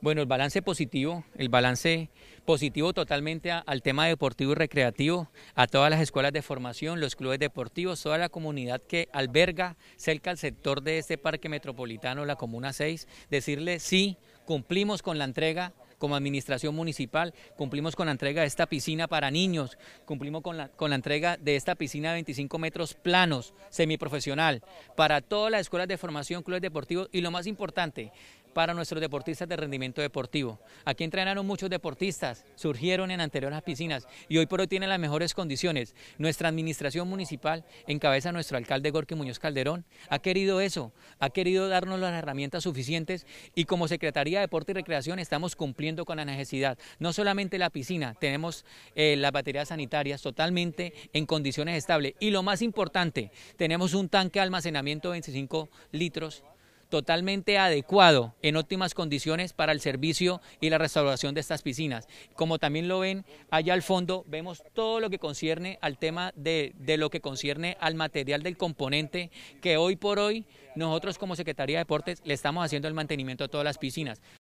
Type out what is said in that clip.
Bueno, el balance positivo, el balance positivo totalmente al tema deportivo y recreativo, a todas las escuelas de formación, los clubes deportivos, toda la comunidad que alberga cerca al sector de este parque metropolitano, la Comuna 6, decirle sí, cumplimos con la entrega como administración municipal, cumplimos con la entrega de esta piscina para niños, cumplimos con la, con la entrega de esta piscina de 25 metros planos, semiprofesional, para todas las escuelas de formación, clubes deportivos y lo más importante, para nuestros deportistas de rendimiento deportivo. Aquí entrenaron muchos deportistas, surgieron en anteriores piscinas y hoy por hoy tienen las mejores condiciones. Nuestra administración municipal, en nuestro alcalde Gorky Muñoz Calderón, ha querido eso, ha querido darnos las herramientas suficientes y como Secretaría de Deporte y Recreación estamos cumpliendo con la necesidad. No solamente la piscina, tenemos eh, las baterías sanitarias totalmente en condiciones estables y lo más importante, tenemos un tanque de almacenamiento de 25 litros totalmente adecuado, en óptimas condiciones para el servicio y la restauración de estas piscinas. Como también lo ven allá al fondo, vemos todo lo que concierne al tema de, lo que concierne al material del componente que hoy por hoy nosotros como Secretaría de Deportes le estamos haciendo el mantenimiento a todas las piscinas.